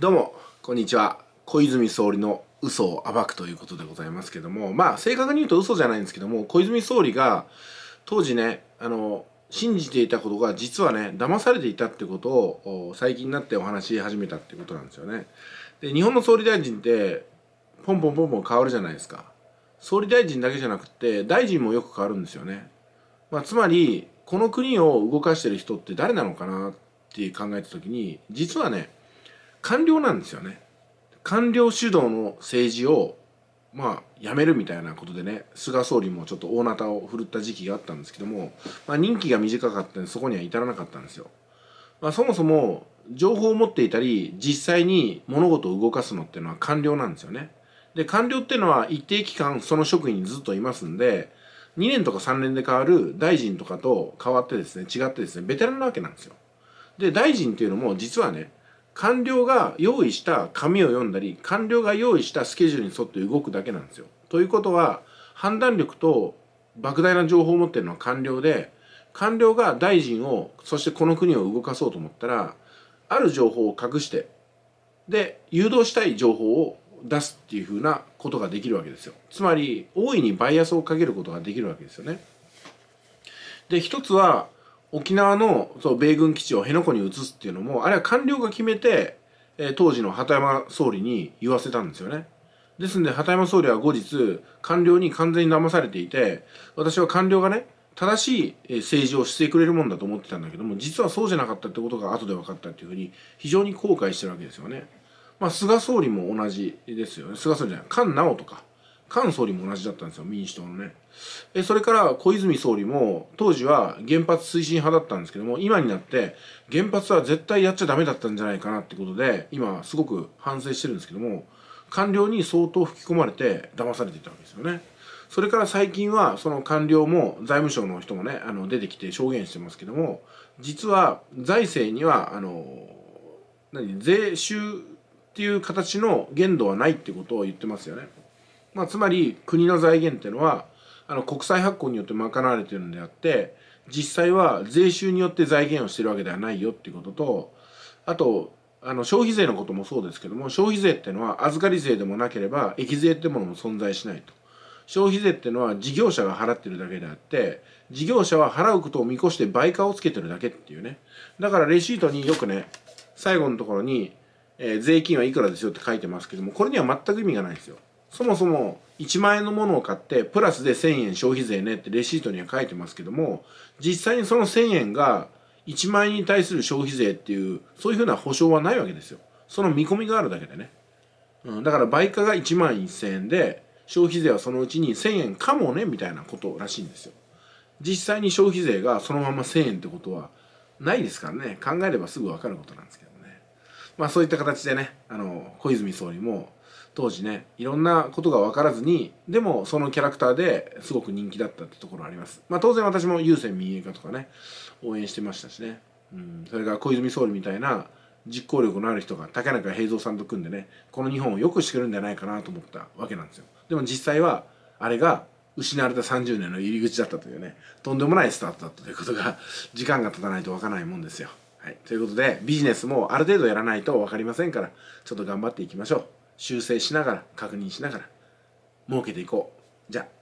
どうもこんにちは小泉総理の嘘を暴くということでございますけどもまあ正確に言うと嘘じゃないんですけども小泉総理が当時ねあの信じていたことが実はね騙されていたってことを最近になってお話し始めたってことなんですよね。で日本の総理大臣ってポンポンポンポン変わるじゃないですか。総理大臣だけじゃなくて大臣もよく変わるんですよね。まあ、つまりこの国を動かしてる人って誰なのかなって考えた時に実はね官僚なんですよね官僚主導の政治をまあやめるみたいなことでね菅総理もちょっと大なたを振るった時期があったんですけども、まあ、任期が短かったんでそこには至らなかったんですよ、まあ、そもそも情報を持っていたり実際に物事を動かすのっていうのは官僚なんですよねで官僚っていうのは一定期間その職員にずっといますんで2年とか3年で変わる大臣とかと変わってですね違ってですねベテランなわけなんですよで大臣っていうのも実はね官僚が用意した紙を読んだり官僚が用意したスケジュールに沿って動くだけなんですよ。ということは判断力と莫大な情報を持ってるのは官僚で官僚が大臣をそしてこの国を動かそうと思ったらある情報を隠してで誘導したい情報を出すっていうふうなことができるわけですよ。つまり大いにバイアスをかけることができるわけですよね。で一つは沖縄のそう米軍基地を辺野古に移すっていうのもあれは官僚が決めて、えー、当時の畑山総理に言わせたんですよね。ですんで畑山総理は後日官僚に完全に騙されていて私は官僚がね正しい政治をしてくれるもんだと思ってたんだけども実はそうじゃなかったってことが後で分かったっていうふうに非常に後悔してるわけですよね。まあ、菅総理も同じですよね菅総理じゃない菅直とか菅総理も同じだったんですよ、民主党のね。えそれから小泉総理も、当時は原発推進派だったんですけども、今になって原発は絶対やっちゃダメだったんじゃないかなってことで、今すごく反省してるんですけども、官僚に相当吹き込まれて騙されていたわけですよね。それから最近は、その官僚も財務省の人もね、あの出てきて証言してますけども、実は財政には、あの、何、税収っていう形の限度はないってことを言ってますよね。まあ、つまり国の財源っていうのはあの国債発行によって賄われてるんであって実際は税収によって財源をしてるわけではないよっていうこととあとあの消費税のこともそうですけども消費税っていうのは預かり税でもなければ益税ってものも存在しないと消費税っていうのは事業者が払ってるだけであって事業者は払うことを見越して倍価をつけてるだけっていうねだからレシートによくね最後のところに、えー、税金はいくらですよって書いてますけどもこれには全く意味がないんですよそもそも1万円のものを買ってプラスで1000円消費税ねってレシートには書いてますけども実際にその1000円が1万円に対する消費税っていうそういうふうな保証はないわけですよその見込みがあるだけでね、うん、だから売価が1万1000円で消費税はそのうちに1000円かもねみたいなことらしいんですよ実際に消費税がそのまま1000円ってことはないですからね考えればすぐ分かることなんですけどねまあそういった形でねあの小泉総理も当時ねいろんなことが分からずにでもそのキャラクターですごく人気だったってところあります、まあ、当然私も優先民営化とかね応援してましたしね、うん、それが小泉総理みたいな実行力のある人が竹中平蔵さんと組んでねこの日本を良くしてくれるんじゃないかなと思ったわけなんですよでも実際はあれが失われた30年の入り口だったというねとんでもないスタートだったということが時間が経たないとわからないもんですよはい、ということでビジネスもある程度やらないと分かりませんからちょっと頑張っていきましょう修正しながら確認しながら儲けていこうじゃあ